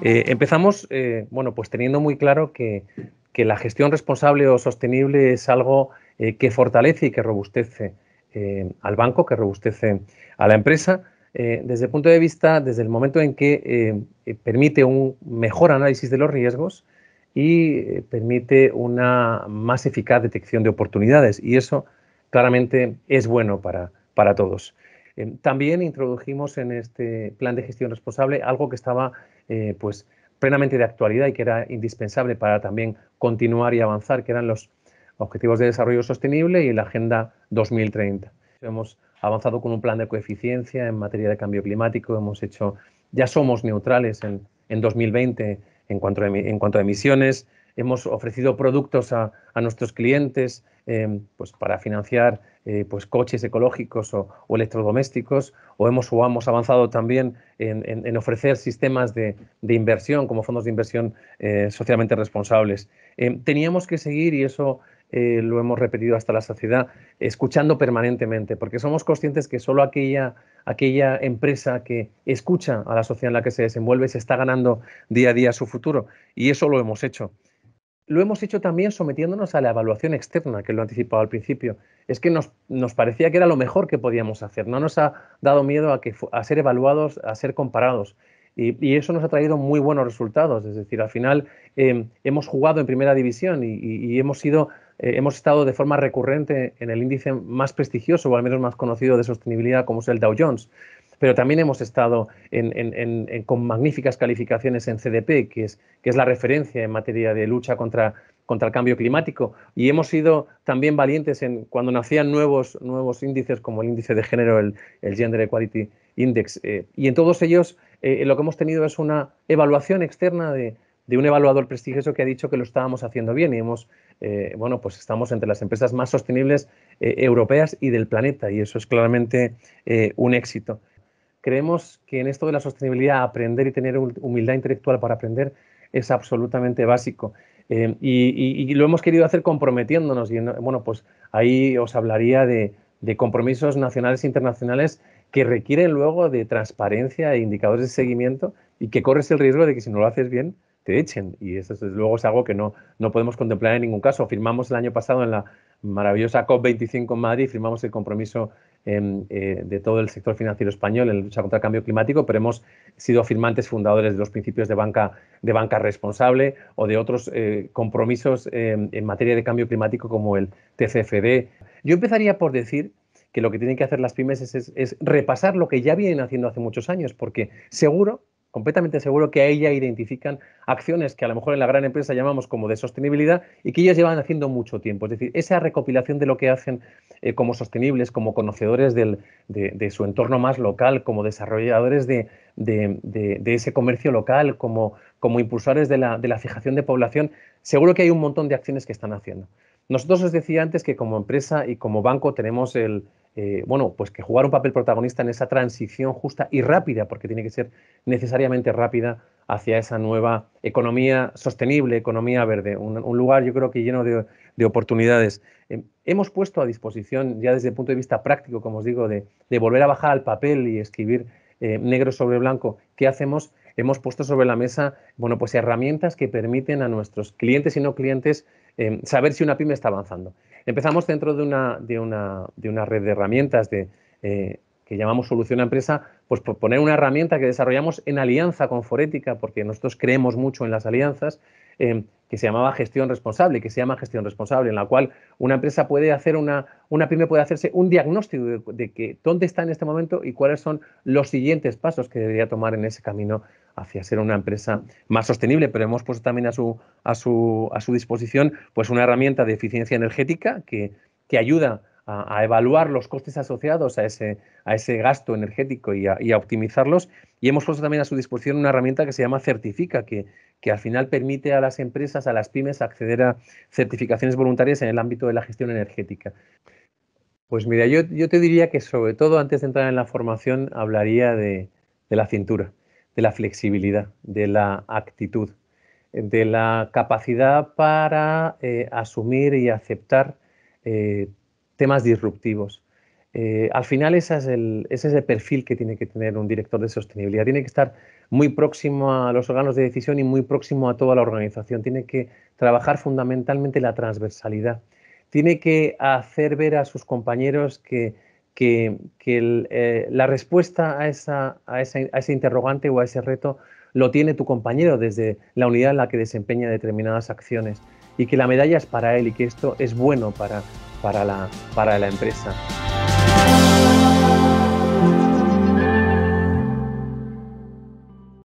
Eh, empezamos, eh, bueno, pues teniendo muy claro que, la gestión responsable o sostenible es algo eh, que fortalece y que robustece al banco, que robustece a la empresa, desde el punto de vista, desde el momento en que permite un mejor análisis de los riesgos y permite una más eficaz detección de oportunidades. Y eso claramente es bueno para, para todos. también introdujimos en este plan de gestión responsable algo que estaba eh, pues plenamente de actualidad y que era indispensable para también continuar y avanzar, que eran los Objetivos de Desarrollo Sostenible y la Agenda 2030. Hemos avanzado con un plan de coeficiencia en materia de cambio climático, hemos hecho, ya somos neutrales en, en 2020 en cuanto, a, en cuanto a emisiones, hemos ofrecido productos a nuestros clientes, Em, pues para financiar eh, pues coches ecológicos o, electrodomésticos, o hemos, o avanzado también en, ofrecer sistemas de, inversión como fondos de inversión eh, socialmente responsables. Em, teníamos que seguir, y eso eh, lo hemos repetido hasta la saciedad, escuchando permanentemente, porque somos conscientes que solo aquella, aquella empresa que escucha a la sociedad en la que se desenvuelve se está ganando día a día su futuro, y eso lo hemos hecho lo hemos hecho también sometiéndonos a la evaluación externa, que lo anticipaba al principio. Es que nos, parecía que era lo mejor que podíamos hacer. No nos ha dado miedo a, que, a ser evaluados, a ser comparados. Y, eso nos ha traído muy buenos resultados. Es decir, al final eh, hemos jugado en primera división y, hemos, sido, eh, hemos estado de forma recurrente en el índice más prestigioso o al menos más conocido de sostenibilidad como es el Dow Jones pero también hemos estado con magníficas calificaciones en CDP, que es, la referencia en materia de lucha contra, el cambio climático. Y hemos sido también valientes en cuando nacían nuevos, índices, como el índice de género, el, Gender Equality Index. Eh, y en todos ellos eh, eh, lo que hemos tenido es una evaluación externa de, un evaluador prestigioso que ha dicho que lo estábamos haciendo bien y hemos, bueno, pues estamos entre las empresas más sostenibles europeas y del planeta y eso es claramente un éxito creemos que en esto de la sostenibilidad aprender y tener humildad intelectual para aprender es absolutamente básico. Em, y, lo hemos querido hacer comprometiéndonos. Y bueno, pues ahí os hablaría de, compromisos nacionales e internacionales que requieren luego de transparencia e indicadores de seguimiento y que corres el riesgo de que si no lo haces bien, te echen. Y eso, desde luego, es algo que no, no podemos contemplar en ningún caso. Firmamos el año pasado en la maravillosa COP25 en Madrid, firmamos el compromiso eh, de todo el sector financiero español en la lucha contra el cambio climático, pero hemos sido firmantes fundadores de los principios de banca, de banca responsable o de otros eh, compromisos eh, en materia de cambio climático como el TCFD. Yo empezaría por decir que lo que tienen que hacer las pymes es repasar lo que ya vienen haciendo hace muchos años, porque seguro completamente seguro que a ella identifican acciones que a lo mejor en la gran empresa llamamos como de sostenibilidad y que ellas llevan haciendo mucho tiempo. Es decir, esa recopilación de lo que hacen eh, como sostenibles, como conocedores de, su entorno más local, como desarrolladores de, ese comercio local, como, como impulsores de la fijación de población, seguro que hay un montón de acciones que están haciendo. Nosotros os decía antes que como empresa y como banco tenemos el, eh, bueno, pues que jugar un papel protagonista en esa transición justa y rápida, porque tiene que ser necesariamente rápida hacia esa nueva economía sostenible, economía verde, un, lugar yo creo que lleno de, oportunidades. Em, hemos puesto a disposición, ya desde el punto de vista práctico, como os digo, de, volver a bajar al papel y escribir eh, negro sobre blanco, qué hacemos hemos puesto sobre la mesa, bueno, pues herramientas que permiten a nuestros clientes y no clientes em, saber si una pyme está avanzando. Empezamos dentro de una, de de una red de herramientas eh, que llamamos solución a empresa, pues por poner una herramienta que desarrollamos en alianza con Forética, porque nosotros creemos mucho en las alianzas, em, que se llamaba gestión responsable, que se llama gestión responsable, en la cual una empresa puede hacer una, una pyme puede hacerse un diagnóstico de, que dónde está en este momento y cuáles son los siguientes pasos que debería tomar en ese camino hacia ser una empresa más sostenible, pero hemos puesto también a su, disposición pues una herramienta de eficiencia energética que, ayuda a, evaluar los costes asociados a ese, gasto energético y a, optimizarlos. Y hemos puesto también a su disposición una herramienta que se llama Certifica, que, al final permite a las empresas, a las pymes, acceder a certificaciones voluntarias en el ámbito de la gestión energética. Pues mira, yo, te diría que sobre todo antes de entrar en la formación hablaría de la cintura de la flexibilidad, de la actitud, de la capacidad para eh, asumir y aceptar eh, temas disruptivos. Eh, al final ese ese es el perfil que tiene que tener un director de sostenibilidad. Tiene que estar muy próximo a los órganos de decisión y muy próximo a toda la organización. Tiene que trabajar fundamentalmente la transversalidad. Tiene que hacer ver a sus compañeros que que, eh, la respuesta a, esa, a, esa, a, ese interrogante o a ese reto lo tiene tu compañero desde la unidad en la que desempeña determinadas acciones y que la medalla es para él y que esto es bueno para, para, la, para la empresa.